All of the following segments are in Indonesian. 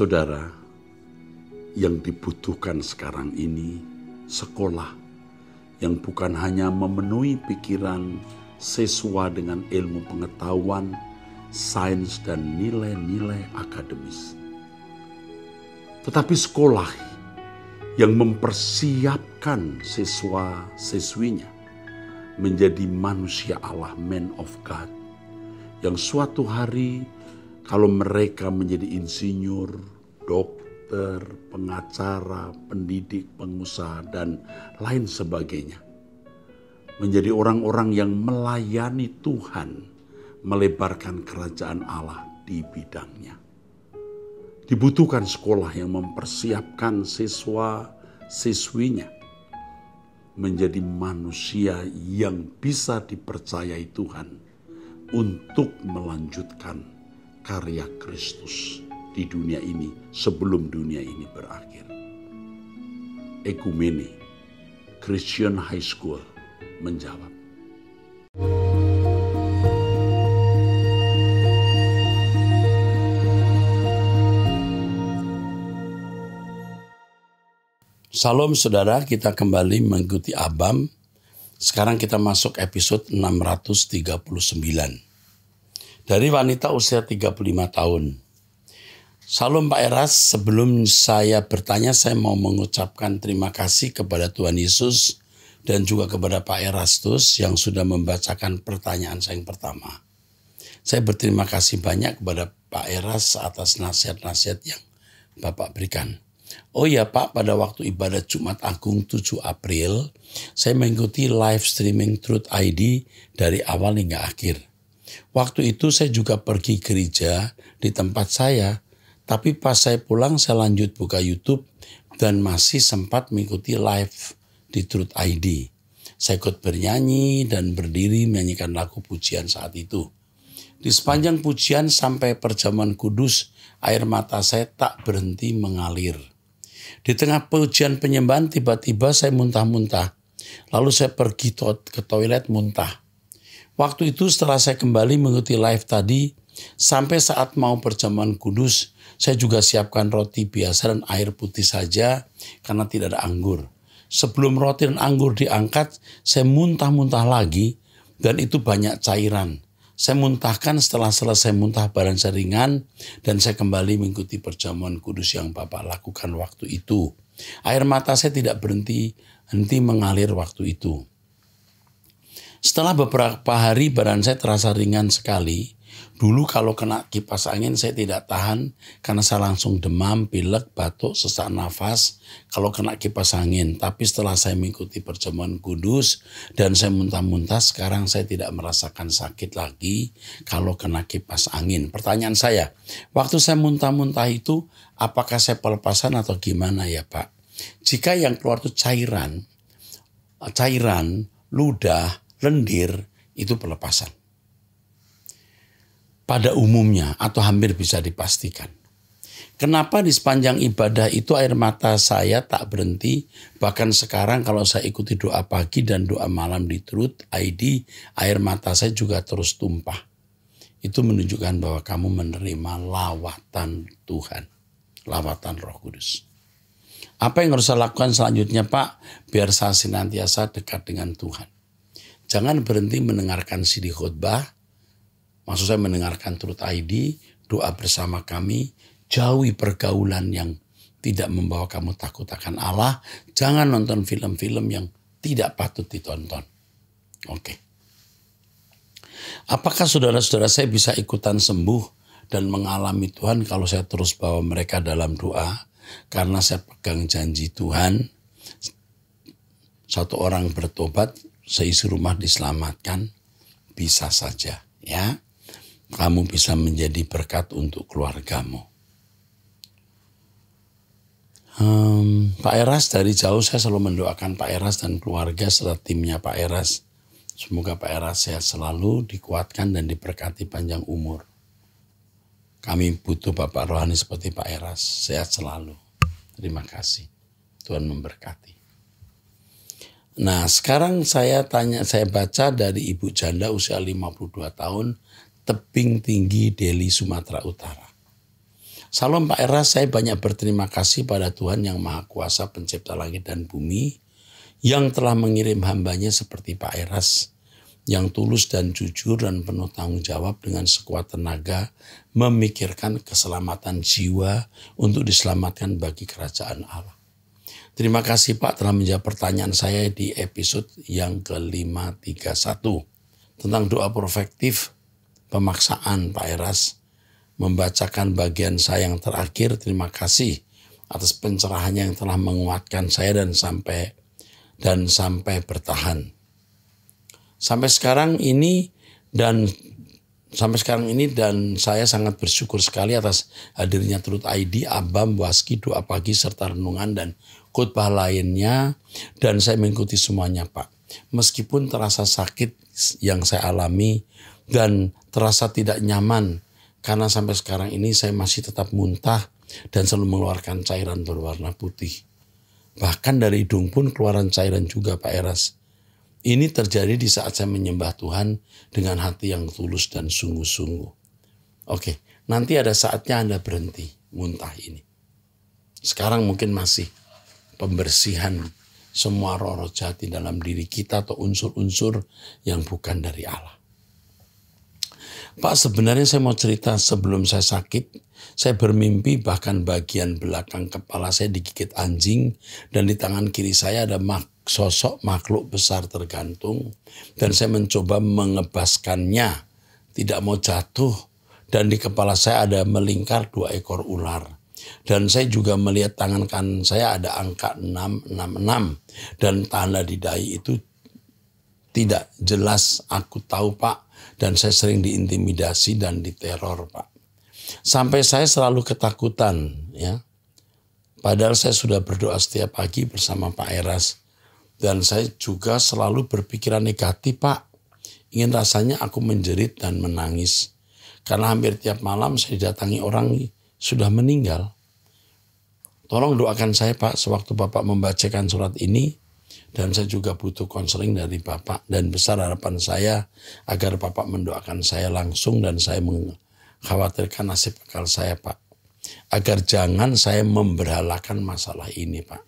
Saudara, yang dibutuhkan sekarang ini sekolah yang bukan hanya memenuhi pikiran sesuai dengan ilmu pengetahuan, sains, dan nilai-nilai akademis, tetapi sekolah yang mempersiapkan siswa-siswinya menjadi manusia Allah, man of God, yang suatu hari kalau mereka menjadi insinyur, dokter, pengacara, pendidik, pengusaha, dan lain sebagainya. Menjadi orang-orang yang melayani Tuhan, melebarkan kerajaan Allah di bidangnya. Dibutuhkan sekolah yang mempersiapkan siswa-siswinya menjadi manusia yang bisa dipercayai Tuhan untuk melanjutkan karya Kristus di dunia ini sebelum dunia ini berakhir. Ekumene Christian High School menjawab. Salam saudara, kita kembali mengikuti Abam. Sekarang kita masuk episode 639 dari wanita usia 35 tahun. Salam Pak Eras, sebelum saya bertanya saya mau mengucapkan terima kasih kepada Tuhan Yesus dan juga kepada Pak Erastus yang sudah membacakan pertanyaan saya yang pertama. Saya berterima kasih banyak kepada Pak Eras atas nasihat-nasihat yang Bapak berikan. Oh ya Pak, pada waktu ibadah Jumat Agung 7 April, saya mengikuti live streaming Truth ID dari awal hingga akhir Waktu itu saya juga pergi gereja di tempat saya, tapi pas saya pulang saya lanjut buka YouTube dan masih sempat mengikuti live di Truth ID. Saya ikut bernyanyi dan berdiri menyanyikan lagu pujian saat itu. Di sepanjang pujian sampai perjamuan kudus, air mata saya tak berhenti mengalir. Di tengah pujian penyembahan tiba-tiba saya muntah-muntah. Lalu saya pergi ke toilet muntah. Waktu itu setelah saya kembali mengikuti live tadi, sampai saat mau perjamuan kudus, saya juga siapkan roti biasa dan air putih saja karena tidak ada anggur. Sebelum roti dan anggur diangkat, saya muntah-muntah lagi dan itu banyak cairan. Saya muntahkan setelah selesai muntah badan saya ringan dan saya kembali mengikuti perjamuan kudus yang Bapak lakukan waktu itu. Air mata saya tidak berhenti, henti mengalir waktu itu. Setelah beberapa hari badan saya terasa ringan sekali. Dulu kalau kena kipas angin saya tidak tahan karena saya langsung demam, pilek, batuk, sesak nafas kalau kena kipas angin. Tapi setelah saya mengikuti perjamuan kudus dan saya muntah-muntah sekarang saya tidak merasakan sakit lagi kalau kena kipas angin. Pertanyaan saya, waktu saya muntah-muntah itu apakah saya pelepasan atau gimana ya Pak? Jika yang keluar itu cairan, cairan, ludah, lendir itu pelepasan. Pada umumnya atau hampir bisa dipastikan. Kenapa di sepanjang ibadah itu air mata saya tak berhenti? Bahkan sekarang kalau saya ikuti doa pagi dan doa malam di Truth ID, air mata saya juga terus tumpah. Itu menunjukkan bahwa kamu menerima lawatan Tuhan, lawatan Roh Kudus. Apa yang harus saya lakukan selanjutnya, Pak? Biar saya senantiasa dekat dengan Tuhan. Jangan berhenti mendengarkan CD khutbah, maksud saya mendengarkan turut ID, doa bersama kami, jauhi pergaulan yang tidak membawa kamu takut akan Allah, jangan nonton film-film yang tidak patut ditonton. Oke. Okay. Apakah saudara-saudara saya bisa ikutan sembuh dan mengalami Tuhan kalau saya terus bawa mereka dalam doa? Karena saya pegang janji Tuhan, satu orang bertobat, seisi rumah diselamatkan, bisa saja ya. Kamu bisa menjadi berkat untuk keluargamu. Um, Pak Eras dari jauh saya selalu mendoakan Pak Eras dan keluarga serta timnya Pak Eras. Semoga Pak Eras sehat selalu, dikuatkan dan diberkati panjang umur. Kami butuh Bapak rohani seperti Pak Eras, sehat selalu. Terima kasih. Tuhan memberkati. Nah, sekarang saya tanya, saya baca dari ibu janda usia 52 tahun, tebing tinggi Delhi, Sumatera Utara. Salam Pak eras saya banyak berterima kasih pada Tuhan yang Maha Kuasa Pencipta Langit dan Bumi yang telah mengirim hambanya seperti Pak Eras yang tulus dan jujur dan penuh tanggung jawab dengan sekuat tenaga memikirkan keselamatan jiwa untuk diselamatkan bagi kerajaan Allah. Terima kasih Pak telah menjawab pertanyaan saya di episode yang ke-531 tentang doa perfektif pemaksaan Pak Eras membacakan bagian saya yang terakhir. Terima kasih atas pencerahannya yang telah menguatkan saya dan sampai dan sampai bertahan. Sampai sekarang ini dan sampai sekarang ini dan saya sangat bersyukur sekali atas hadirnya Trut ID, Abam, Waski, Doa Pagi, serta Renungan dan khutbah lainnya dan saya mengikuti semuanya Pak. Meskipun terasa sakit yang saya alami dan terasa tidak nyaman karena sampai sekarang ini saya masih tetap muntah dan selalu mengeluarkan cairan berwarna putih. Bahkan dari hidung pun keluaran cairan juga Pak Eras. Ini terjadi di saat saya menyembah Tuhan dengan hati yang tulus dan sungguh-sungguh. Oke, nanti ada saatnya Anda berhenti muntah ini. Sekarang mungkin masih, pembersihan semua roh-roh jahat di dalam diri kita atau unsur-unsur yang bukan dari Allah. Pak, sebenarnya saya mau cerita sebelum saya sakit, saya bermimpi bahkan bagian belakang kepala saya digigit anjing dan di tangan kiri saya ada mak sosok makhluk besar tergantung dan saya mencoba mengebaskannya, tidak mau jatuh dan di kepala saya ada melingkar dua ekor ular. Dan saya juga melihat tangan kan saya ada angka 666. Dan tanda di dahi itu tidak jelas aku tahu pak. Dan saya sering diintimidasi dan diteror pak. Sampai saya selalu ketakutan ya. Padahal saya sudah berdoa setiap pagi bersama Pak Eras. Dan saya juga selalu berpikiran negatif pak. Ingin rasanya aku menjerit dan menangis. Karena hampir tiap malam saya didatangi orang sudah meninggal. Tolong doakan saya Pak sewaktu Bapak membacakan surat ini dan saya juga butuh konseling dari Bapak dan besar harapan saya agar Bapak mendoakan saya langsung dan saya mengkhawatirkan nasib akal saya Pak. Agar jangan saya memberhalakan masalah ini Pak.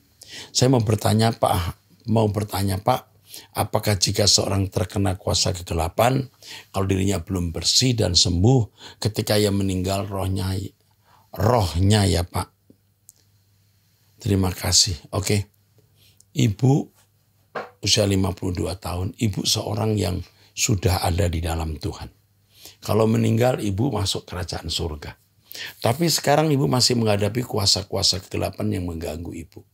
Saya mau bertanya Pak, mau bertanya Pak, Apakah jika seorang terkena kuasa kegelapan, kalau dirinya belum bersih dan sembuh, ketika ia meninggal rohnya, rohnya ya Pak, Terima kasih. Oke. Ibu usia 52 tahun, ibu seorang yang sudah ada di dalam Tuhan. Kalau meninggal ibu masuk kerajaan surga. Tapi sekarang ibu masih menghadapi kuasa-kuasa kegelapan yang mengganggu ibu.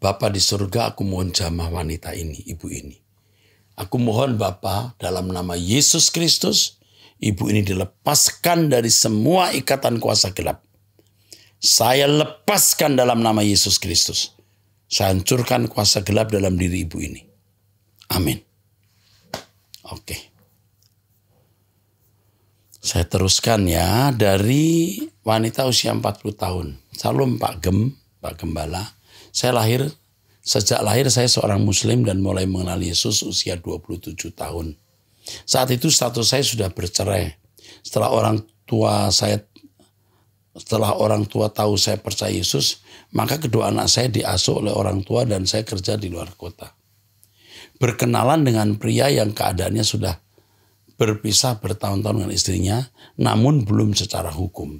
Bapak di surga aku mohon jamah wanita ini, ibu ini. Aku mohon Bapak dalam nama Yesus Kristus, ibu ini dilepaskan dari semua ikatan kuasa gelap. Saya lepaskan dalam nama Yesus Kristus. Saya hancurkan kuasa gelap dalam diri ibu ini. Amin. Oke. Saya teruskan ya dari wanita usia 40 tahun. Salam Pak Gem, Pak Gembala. Saya lahir sejak lahir saya seorang muslim dan mulai mengenal Yesus usia 27 tahun. Saat itu status saya sudah bercerai. Setelah orang tua saya setelah orang tua tahu saya percaya Yesus, maka kedua anak saya diasuh oleh orang tua dan saya kerja di luar kota. Berkenalan dengan pria yang keadaannya sudah berpisah bertahun-tahun dengan istrinya, namun belum secara hukum.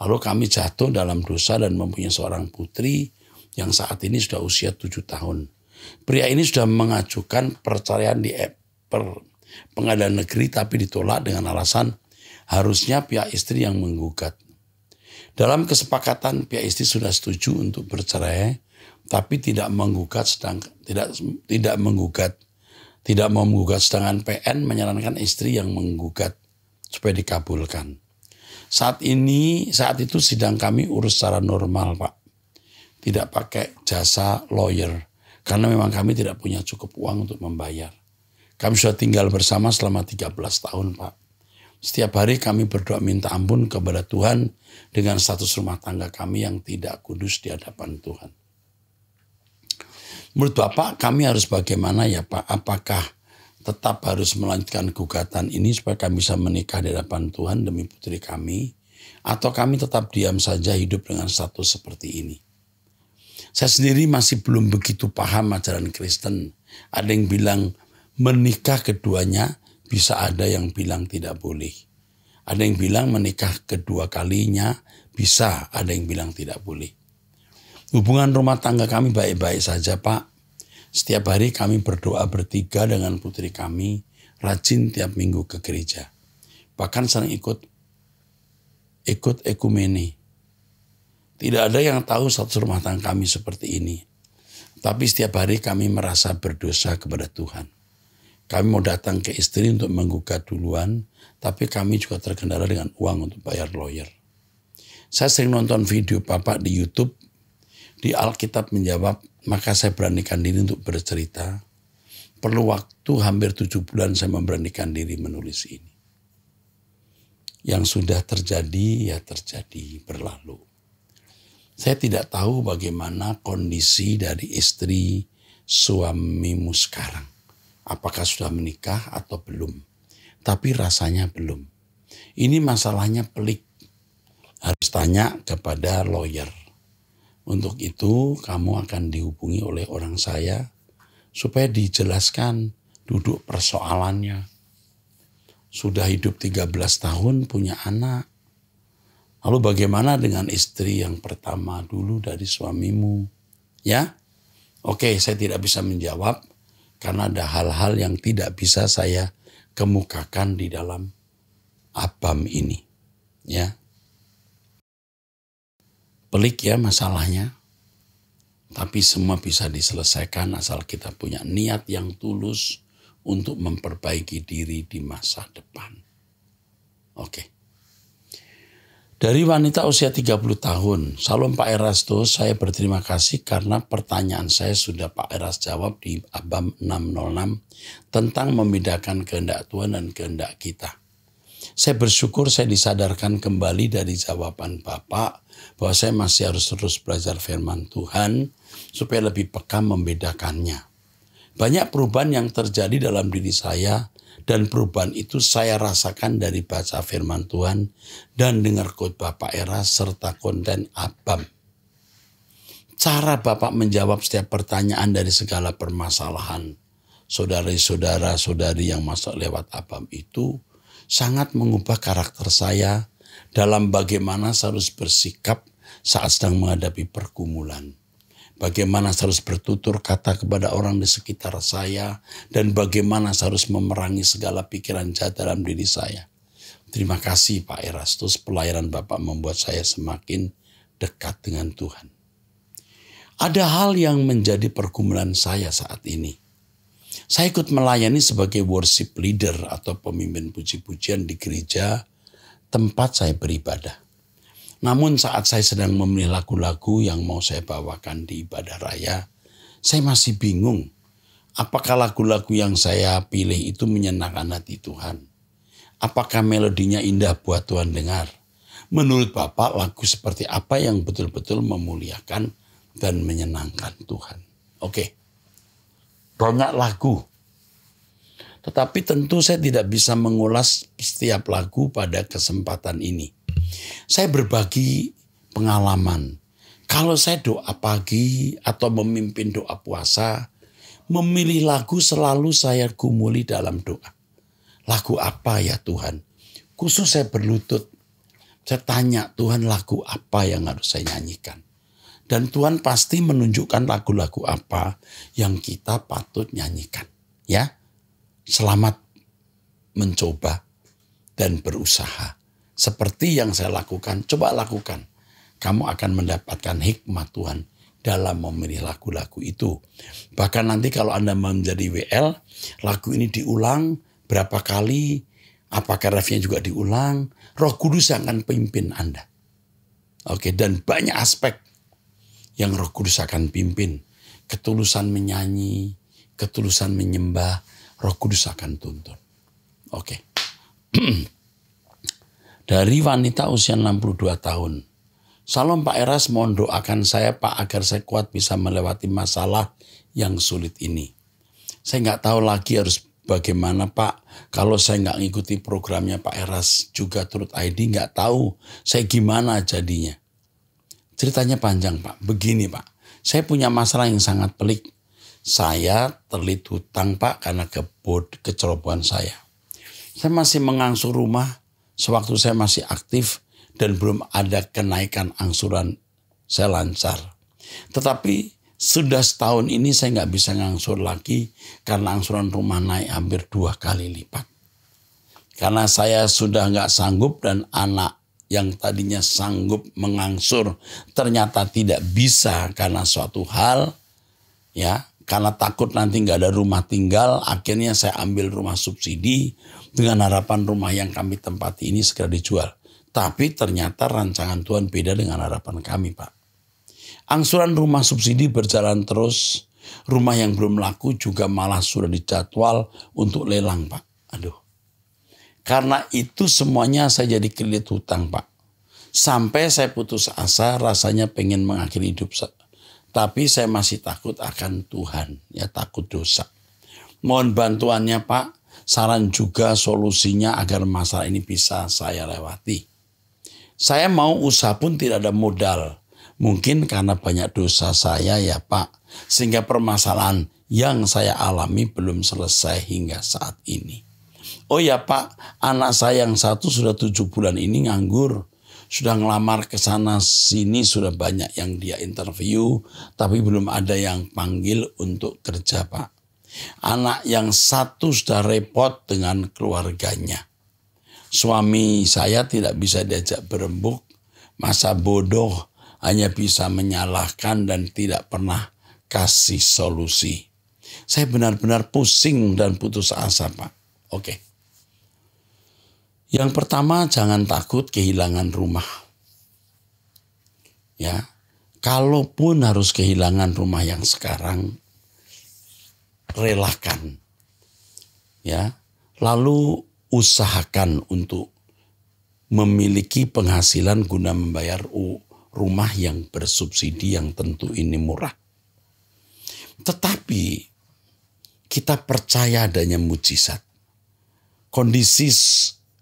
Lalu kami jatuh dalam dosa dan mempunyai seorang putri yang saat ini sudah usia tujuh tahun. Pria ini sudah mengajukan perceraian di per pengadilan negeri tapi ditolak dengan alasan harusnya pihak istri yang menggugat. Dalam kesepakatan pihak istri sudah setuju untuk bercerai tapi tidak menggugat sedang tidak tidak menggugat tidak mau menggugat sedangkan PN menyarankan istri yang menggugat supaya dikabulkan. Saat ini saat itu sidang kami urus secara normal, Pak. Tidak pakai jasa lawyer karena memang kami tidak punya cukup uang untuk membayar. Kami sudah tinggal bersama selama 13 tahun, Pak. Setiap hari kami berdoa minta ampun kepada Tuhan dengan status rumah tangga kami yang tidak kudus di hadapan Tuhan. Menurut Bapak, kami harus bagaimana ya Pak? Apakah tetap harus melanjutkan gugatan ini supaya kami bisa menikah di hadapan Tuhan demi putri kami? Atau kami tetap diam saja hidup dengan status seperti ini? Saya sendiri masih belum begitu paham ajaran Kristen. Ada yang bilang menikah keduanya bisa ada yang bilang tidak boleh. Ada yang bilang menikah kedua kalinya bisa, ada yang bilang tidak boleh. Hubungan rumah tangga kami baik-baik saja, Pak. Setiap hari kami berdoa bertiga dengan putri kami, rajin tiap minggu ke gereja. Bahkan sering ikut ikut ekumeni. Tidak ada yang tahu satu rumah tangga kami seperti ini. Tapi setiap hari kami merasa berdosa kepada Tuhan. Kami mau datang ke istri untuk menggugat duluan, tapi kami juga terkendala dengan uang untuk bayar lawyer. Saya sering nonton video Bapak di Youtube, di Alkitab menjawab, maka saya beranikan diri untuk bercerita. Perlu waktu hampir tujuh bulan saya memberanikan diri menulis ini. Yang sudah terjadi, ya terjadi, berlalu. Saya tidak tahu bagaimana kondisi dari istri suamimu sekarang apakah sudah menikah atau belum. Tapi rasanya belum. Ini masalahnya pelik. Harus tanya kepada lawyer. Untuk itu kamu akan dihubungi oleh orang saya supaya dijelaskan duduk persoalannya. Sudah hidup 13 tahun punya anak. Lalu bagaimana dengan istri yang pertama dulu dari suamimu? Ya. Oke, saya tidak bisa menjawab karena ada hal-hal yang tidak bisa saya kemukakan di dalam abam ini. Ya. Pelik ya masalahnya. Tapi semua bisa diselesaikan asal kita punya niat yang tulus untuk memperbaiki diri di masa depan. Oke. Okay. Dari wanita usia 30 tahun, Salam Pak Erasto, saya berterima kasih karena pertanyaan saya sudah Pak Eras jawab di Abam 606 tentang membedakan kehendak Tuhan dan kehendak kita. Saya bersyukur saya disadarkan kembali dari jawaban Bapak bahwa saya masih harus terus belajar firman Tuhan supaya lebih peka membedakannya. Banyak perubahan yang terjadi dalam diri saya dan perubahan itu saya rasakan dari baca firman Tuhan dan dengar khotbah Pak Era serta konten Abam. Cara Bapak menjawab setiap pertanyaan dari segala permasalahan saudari-saudara, saudari yang masuk lewat Abam itu sangat mengubah karakter saya dalam bagaimana saya harus bersikap saat sedang menghadapi pergumulan. Bagaimana saya harus bertutur kata kepada orang di sekitar saya. Dan bagaimana saya harus memerangi segala pikiran jahat dalam diri saya. Terima kasih Pak Erastus, pelayanan Bapak membuat saya semakin dekat dengan Tuhan. Ada hal yang menjadi pergumulan saya saat ini. Saya ikut melayani sebagai worship leader atau pemimpin puji-pujian di gereja tempat saya beribadah. Namun saat saya sedang memilih lagu-lagu yang mau saya bawakan di ibadah raya, saya masih bingung apakah lagu-lagu yang saya pilih itu menyenangkan hati Tuhan. Apakah melodinya indah buat Tuhan dengar. Menurut Bapak lagu seperti apa yang betul-betul memuliakan dan menyenangkan Tuhan. Oke, banyak lagu tetapi tentu saya tidak bisa mengulas setiap lagu pada kesempatan ini. Saya berbagi pengalaman. Kalau saya doa pagi atau memimpin doa puasa, memilih lagu selalu saya kumuli dalam doa. Lagu apa ya Tuhan? Khusus saya berlutut. Saya tanya Tuhan lagu apa yang harus saya nyanyikan. Dan Tuhan pasti menunjukkan lagu-lagu apa yang kita patut nyanyikan. Ya, selamat mencoba dan berusaha seperti yang saya lakukan, coba lakukan. Kamu akan mendapatkan hikmat Tuhan dalam memilih lagu-lagu itu. Bahkan nanti kalau Anda menjadi WL, lagu ini diulang berapa kali, apakah refnya juga diulang, roh kudus akan pimpin Anda. Oke, dan banyak aspek yang roh kudus akan pimpin. Ketulusan menyanyi, ketulusan menyembah, roh kudus akan tuntun. Oke. dari wanita usia 62 tahun. Salam Pak Eras mohon doakan saya Pak agar saya kuat bisa melewati masalah yang sulit ini. Saya nggak tahu lagi harus bagaimana Pak kalau saya nggak ngikuti programnya Pak Eras juga turut ID nggak tahu saya gimana jadinya. Ceritanya panjang Pak, begini Pak. Saya punya masalah yang sangat pelik. Saya terlilit hutang Pak karena kebod kecerobohan saya. Saya masih mengangsur rumah sewaktu saya masih aktif dan belum ada kenaikan angsuran, saya lancar. Tetapi sudah setahun ini saya nggak bisa ngangsur lagi karena angsuran rumah naik hampir dua kali lipat. Karena saya sudah nggak sanggup dan anak yang tadinya sanggup mengangsur ternyata tidak bisa karena suatu hal ya karena takut nanti nggak ada rumah tinggal akhirnya saya ambil rumah subsidi dengan harapan rumah yang kami tempati ini segera dijual. Tapi ternyata rancangan Tuhan beda dengan harapan kami, Pak. Angsuran rumah subsidi berjalan terus. Rumah yang belum laku juga malah sudah dijadwal untuk lelang, Pak. Aduh. Karena itu semuanya saya jadi kredit hutang, Pak. Sampai saya putus asa, rasanya pengen mengakhiri hidup Tapi saya masih takut akan Tuhan, ya takut dosa. Mohon bantuannya Pak, saran juga solusinya agar masalah ini bisa saya lewati. Saya mau usaha pun tidak ada modal. Mungkin karena banyak dosa saya ya Pak. Sehingga permasalahan yang saya alami belum selesai hingga saat ini. Oh ya Pak, anak saya yang satu sudah tujuh bulan ini nganggur. Sudah ngelamar ke sana sini sudah banyak yang dia interview. Tapi belum ada yang panggil untuk kerja Pak. Anak yang satu sudah repot dengan keluarganya. Suami saya tidak bisa diajak berembuk, masa bodoh hanya bisa menyalahkan dan tidak pernah kasih solusi. Saya benar-benar pusing dan putus asa, Pak. Oke. Yang pertama, jangan takut kehilangan rumah. Ya, kalaupun harus kehilangan rumah yang sekarang, relakan. Ya. Lalu usahakan untuk memiliki penghasilan guna membayar rumah yang bersubsidi yang tentu ini murah. Tetapi kita percaya adanya mujizat. Kondisi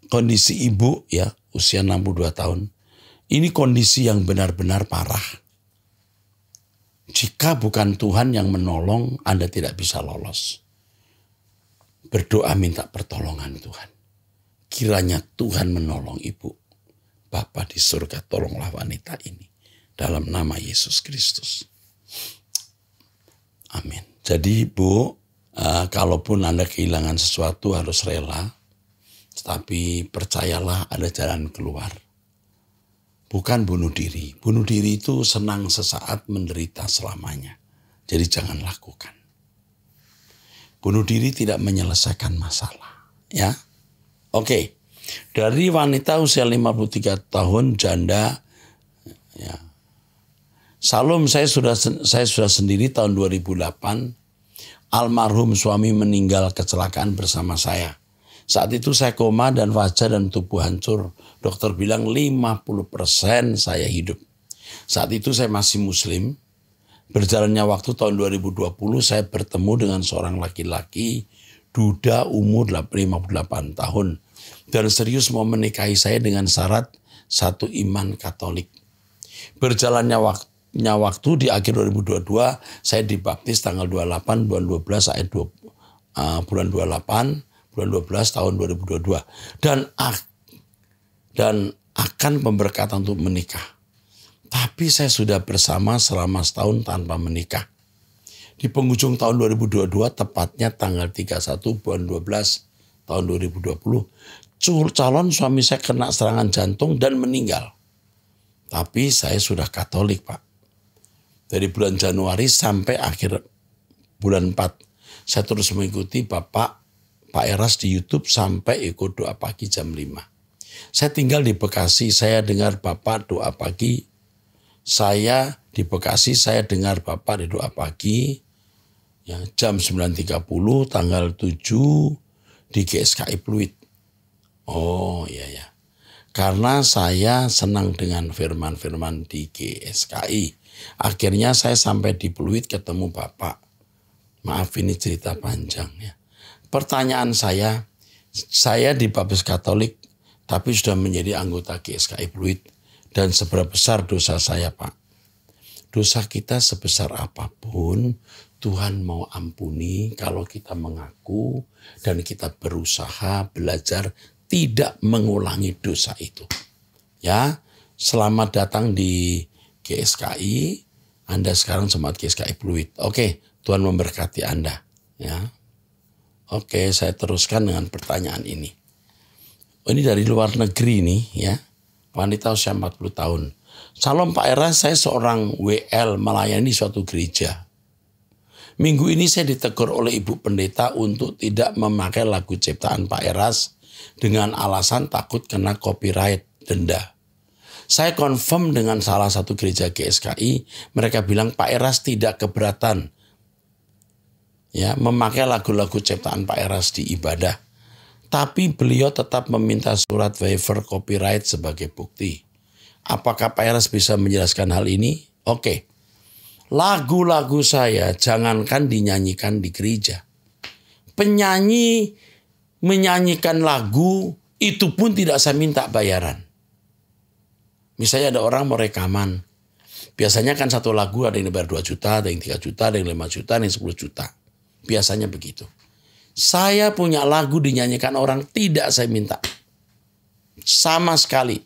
kondisi ibu ya usia 62 tahun. Ini kondisi yang benar-benar parah. Jika bukan Tuhan yang menolong, Anda tidak bisa lolos. Berdoa minta pertolongan Tuhan. Kiranya Tuhan menolong Ibu. Bapak di surga tolonglah wanita ini. Dalam nama Yesus Kristus. Amin. Jadi Ibu, eh, kalaupun Anda kehilangan sesuatu harus rela. Tapi percayalah ada jalan keluar Bukan bunuh diri. Bunuh diri itu senang sesaat menderita selamanya. Jadi jangan lakukan. Bunuh diri tidak menyelesaikan masalah. Ya, Oke. Dari wanita usia 53 tahun janda ya. saya sudah saya sudah sendiri tahun 2008 almarhum suami meninggal kecelakaan bersama saya. Saat itu saya koma dan wajah dan tubuh hancur. Dokter bilang 50% saya hidup. Saat itu saya masih muslim. Berjalannya waktu tahun 2020 saya bertemu dengan seorang laki-laki duda umur 58 tahun. Dan serius mau menikahi saya dengan syarat satu iman katolik. Berjalannya waktu waktu di akhir 2022 saya dibaptis tanggal 28 bulan 12 ayat 20, uh, eh, bulan 28 bulan 12 tahun 2022 dan dan akan pemberkatan untuk menikah. Tapi saya sudah bersama selama setahun tanpa menikah. Di penghujung tahun 2022 tepatnya tanggal 31 bulan 12 tahun 2020 calon suami saya kena serangan jantung dan meninggal. Tapi saya sudah Katolik, Pak. Dari bulan Januari sampai akhir bulan 4 saya terus mengikuti Bapak Pak Eras di YouTube sampai ikut doa pagi jam 5. Saya tinggal di Bekasi, saya dengar Bapak doa pagi. Saya di Bekasi, saya dengar Bapak di doa pagi. Ya, jam 9.30 tanggal 7 di GSKI Pluit. Oh iya ya. Karena saya senang dengan firman-firman di GSKI. Akhirnya saya sampai di Pluit ketemu Bapak. Maaf ini cerita panjang ya. Pertanyaan saya, saya di Babes Katolik tapi sudah menjadi anggota GSKI Pluit dan seberapa besar dosa saya Pak? Dosa kita sebesar apapun Tuhan mau ampuni kalau kita mengaku dan kita berusaha belajar tidak mengulangi dosa itu. Ya, selamat datang di GSKI. Anda sekarang jemaat GSKI Pluit. Oke, Tuhan memberkati Anda. Ya. Oke, saya teruskan dengan pertanyaan ini. Oh, ini dari luar negeri nih ya. Wanita usia 40 tahun. Salam Pak Era, saya seorang WL melayani suatu gereja. Minggu ini saya ditegur oleh Ibu Pendeta untuk tidak memakai lagu ciptaan Pak Eras dengan alasan takut kena copyright denda. Saya confirm dengan salah satu gereja GSKI, mereka bilang Pak Eras tidak keberatan ya memakai lagu-lagu ciptaan Pak Eras di ibadah. Tapi beliau tetap meminta surat waiver copyright sebagai bukti. Apakah Pak Eras bisa menjelaskan hal ini? Oke. Lagu-lagu saya jangankan dinyanyikan di gereja. Penyanyi menyanyikan lagu itu pun tidak saya minta bayaran. Misalnya ada orang mau rekaman. Biasanya kan satu lagu ada yang bayar 2 juta, ada yang 3 juta, ada yang 5 juta, ada yang 10 juta. Biasanya begitu. Saya punya lagu dinyanyikan orang, tidak saya minta. Sama sekali.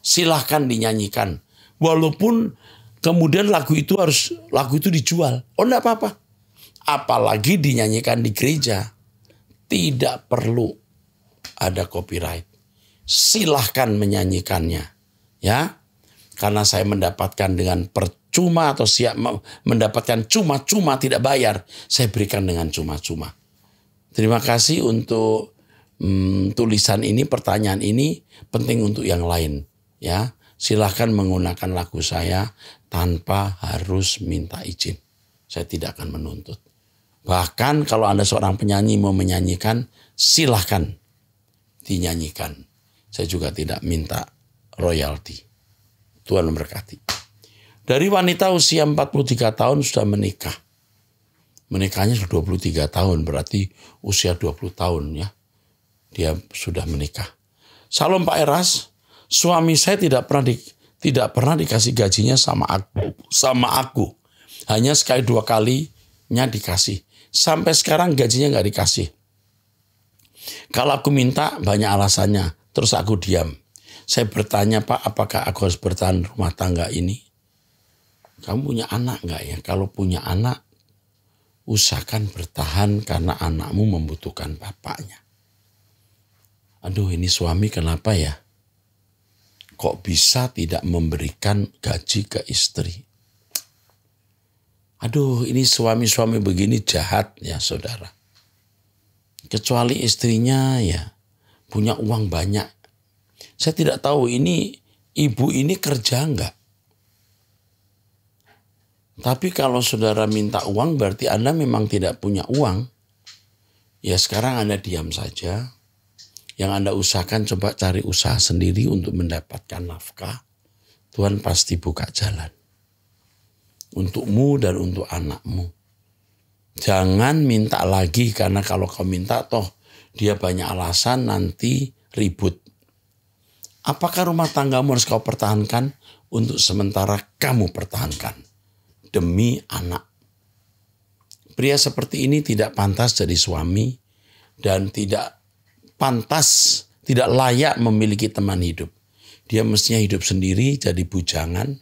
Silahkan dinyanyikan. Walaupun kemudian lagu itu harus, lagu itu dijual. Oh enggak apa-apa. Apalagi dinyanyikan di gereja. Tidak perlu ada copyright. Silahkan menyanyikannya. Ya, karena saya mendapatkan dengan percaya cuma atau siap mendapatkan cuma-cuma tidak bayar, saya berikan dengan cuma-cuma. Terima kasih untuk hmm, tulisan ini, pertanyaan ini penting untuk yang lain, ya. Silahkan menggunakan lagu saya tanpa harus minta izin. Saya tidak akan menuntut. Bahkan kalau Anda seorang penyanyi mau menyanyikan, silahkan dinyanyikan. Saya juga tidak minta royalti. Tuhan memberkati. Dari wanita usia 43 tahun sudah menikah. Menikahnya sudah 23 tahun, berarti usia 20 tahun ya. Dia sudah menikah. Salam Pak Eras, suami saya tidak pernah di, tidak pernah dikasih gajinya sama aku, sama aku. Hanya sekali dua kalinya dikasih. Sampai sekarang gajinya nggak dikasih. Kalau aku minta banyak alasannya, terus aku diam. Saya bertanya, Pak, apakah aku harus bertahan rumah tangga ini? Kamu punya anak nggak ya? Kalau punya anak, usahakan bertahan karena anakmu membutuhkan bapaknya. Aduh ini suami kenapa ya? Kok bisa tidak memberikan gaji ke istri? Aduh ini suami-suami begini jahat ya saudara. Kecuali istrinya ya punya uang banyak. Saya tidak tahu ini ibu ini kerja enggak. Tapi kalau saudara minta uang berarti Anda memang tidak punya uang. Ya sekarang Anda diam saja. Yang Anda usahakan coba cari usaha sendiri untuk mendapatkan nafkah. Tuhan pasti buka jalan. Untukmu dan untuk anakmu. Jangan minta lagi karena kalau kau minta toh dia banyak alasan nanti ribut. Apakah rumah tanggamu harus kau pertahankan? Untuk sementara kamu pertahankan demi anak. Pria seperti ini tidak pantas jadi suami dan tidak pantas, tidak layak memiliki teman hidup. Dia mestinya hidup sendiri, jadi bujangan,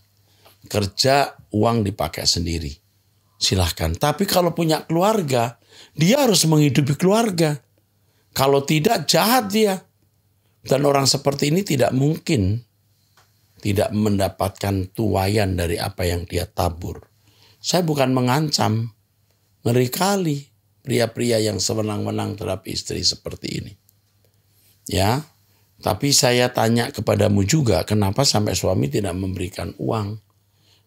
kerja, uang dipakai sendiri. Silahkan. Tapi kalau punya keluarga, dia harus menghidupi keluarga. Kalau tidak, jahat dia. Dan orang seperti ini tidak mungkin tidak mendapatkan tuayan dari apa yang dia tabur. Saya bukan mengancam. Ngeri kali pria-pria yang sewenang menang terhadap istri seperti ini. Ya, tapi saya tanya kepadamu juga, kenapa sampai suami tidak memberikan uang?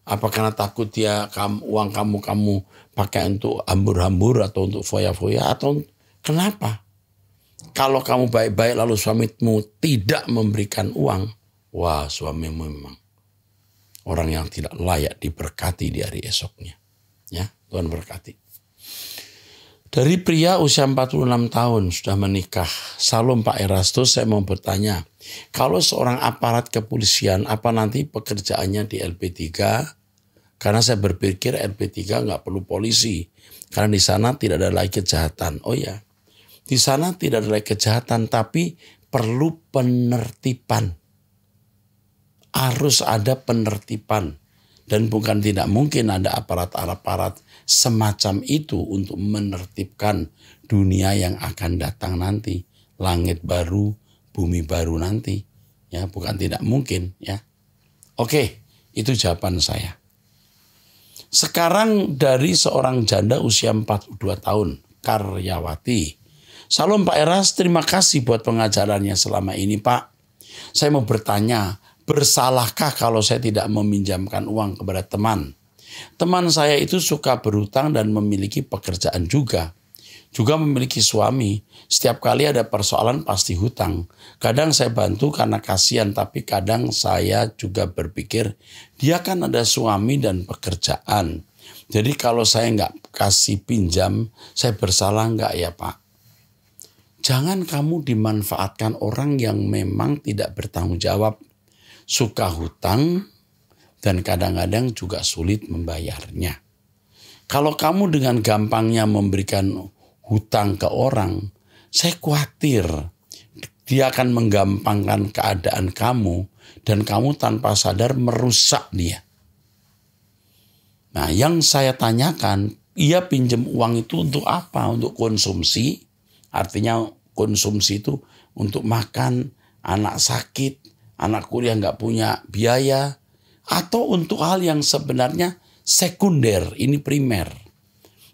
Apa karena takut dia kamu, uang kamu kamu pakai untuk hambur-hambur atau untuk foya-foya atau kenapa? Kalau kamu baik-baik lalu suamimu tidak memberikan uang, wah suamimu memang orang yang tidak layak diberkati di hari esoknya. Ya, Tuhan berkati. Dari pria usia 46 tahun sudah menikah, Salam Pak Erastus saya mau bertanya, kalau seorang aparat kepolisian, apa nanti pekerjaannya di LP3? Karena saya berpikir LP3 nggak perlu polisi, karena di sana tidak ada lagi kejahatan. Oh ya, di sana tidak ada lagi kejahatan, tapi perlu penertiban harus ada penertiban dan bukan tidak mungkin ada aparat-aparat semacam itu untuk menertibkan dunia yang akan datang nanti, langit baru, bumi baru nanti. Ya, bukan tidak mungkin, ya. Oke, itu jawaban saya. Sekarang dari seorang janda usia 42 tahun, Karyawati. Salam Pak Eras, terima kasih buat pengajarannya selama ini Pak. Saya mau bertanya, bersalahkah kalau saya tidak meminjamkan uang kepada teman? Teman saya itu suka berhutang dan memiliki pekerjaan juga. Juga memiliki suami. Setiap kali ada persoalan pasti hutang. Kadang saya bantu karena kasihan, tapi kadang saya juga berpikir, dia kan ada suami dan pekerjaan. Jadi kalau saya nggak kasih pinjam, saya bersalah nggak ya Pak? Jangan kamu dimanfaatkan orang yang memang tidak bertanggung jawab suka hutang dan kadang-kadang juga sulit membayarnya. Kalau kamu dengan gampangnya memberikan hutang ke orang, saya khawatir dia akan menggampangkan keadaan kamu dan kamu tanpa sadar merusak dia. Nah, yang saya tanyakan, ia pinjam uang itu untuk apa? Untuk konsumsi. Artinya konsumsi itu untuk makan anak sakit, anak kuliah nggak punya biaya, atau untuk hal yang sebenarnya sekunder, ini primer.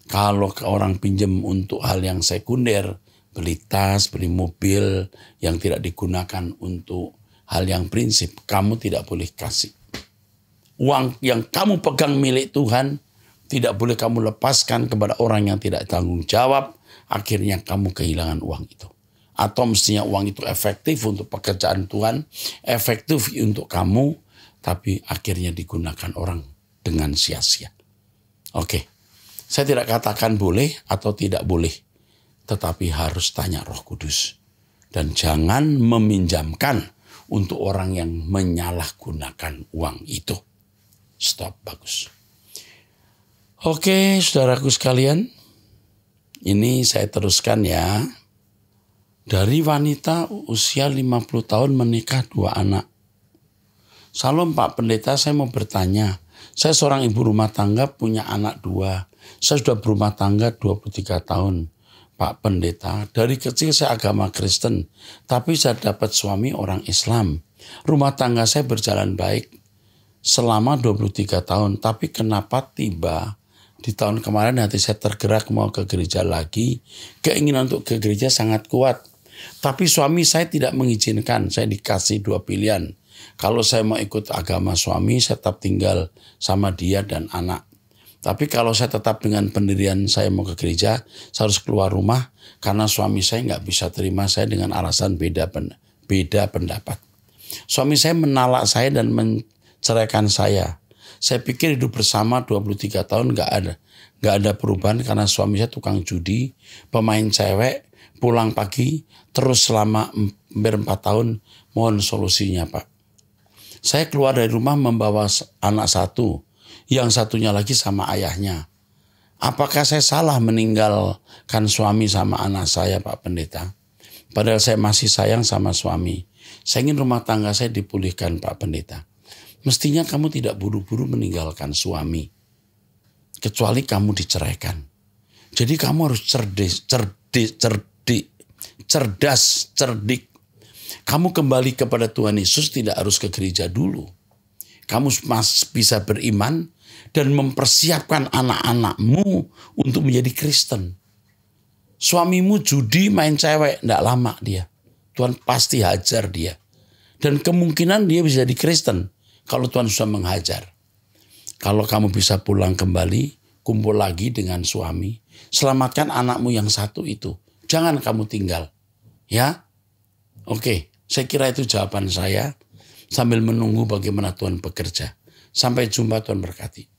Kalau ke orang pinjam untuk hal yang sekunder, beli tas, beli mobil yang tidak digunakan untuk hal yang prinsip, kamu tidak boleh kasih. Uang yang kamu pegang milik Tuhan tidak boleh kamu lepaskan kepada orang yang tidak tanggung jawab, akhirnya kamu kehilangan uang itu atau mestinya uang itu efektif untuk pekerjaan Tuhan, efektif untuk kamu, tapi akhirnya digunakan orang dengan sia-sia. Oke, saya tidak katakan boleh atau tidak boleh, tetapi harus tanya Roh Kudus dan jangan meminjamkan untuk orang yang menyalahgunakan uang itu. Stop, bagus. Oke, saudaraku sekalian, ini saya teruskan ya. Dari wanita usia 50 tahun menikah dua anak. Salam Pak Pendeta, saya mau bertanya. Saya seorang ibu rumah tangga punya anak dua. Saya sudah berumah tangga 23 tahun. Pak Pendeta, dari kecil saya agama Kristen, tapi saya dapat suami orang Islam. Rumah tangga saya berjalan baik selama 23 tahun, tapi kenapa tiba di tahun kemarin hati saya tergerak mau ke gereja lagi. Keinginan untuk ke gereja sangat kuat. Tapi suami saya tidak mengizinkan, saya dikasih dua pilihan. Kalau saya mau ikut agama suami, saya tetap tinggal sama dia dan anak. Tapi kalau saya tetap dengan pendirian saya mau ke gereja, saya harus keluar rumah karena suami saya nggak bisa terima saya dengan alasan beda beda pendapat. Suami saya menalak saya dan menceraikan saya. Saya pikir hidup bersama 23 tahun nggak ada nggak ada perubahan karena suami saya tukang judi, pemain cewek, pulang pagi, terus selama hampir 4 tahun, mohon solusinya Pak. Saya keluar dari rumah membawa anak satu, yang satunya lagi sama ayahnya. Apakah saya salah meninggalkan suami sama anak saya Pak Pendeta? Padahal saya masih sayang sama suami. Saya ingin rumah tangga saya dipulihkan Pak Pendeta. Mestinya kamu tidak buru-buru meninggalkan suami. Kecuali kamu diceraikan. Jadi kamu harus cerdik, cerdas, cerdas cerdas, cerdik. Kamu kembali kepada Tuhan Yesus tidak harus ke gereja dulu. Kamu masih bisa beriman dan mempersiapkan anak-anakmu untuk menjadi Kristen. Suamimu judi main cewek, tidak lama dia. Tuhan pasti hajar dia. Dan kemungkinan dia bisa jadi Kristen kalau Tuhan sudah menghajar. Kalau kamu bisa pulang kembali, kumpul lagi dengan suami, selamatkan anakmu yang satu itu. Jangan kamu tinggal. Ya, oke. Saya kira itu jawaban saya sambil menunggu bagaimana Tuhan bekerja. Sampai jumpa Tuhan berkati.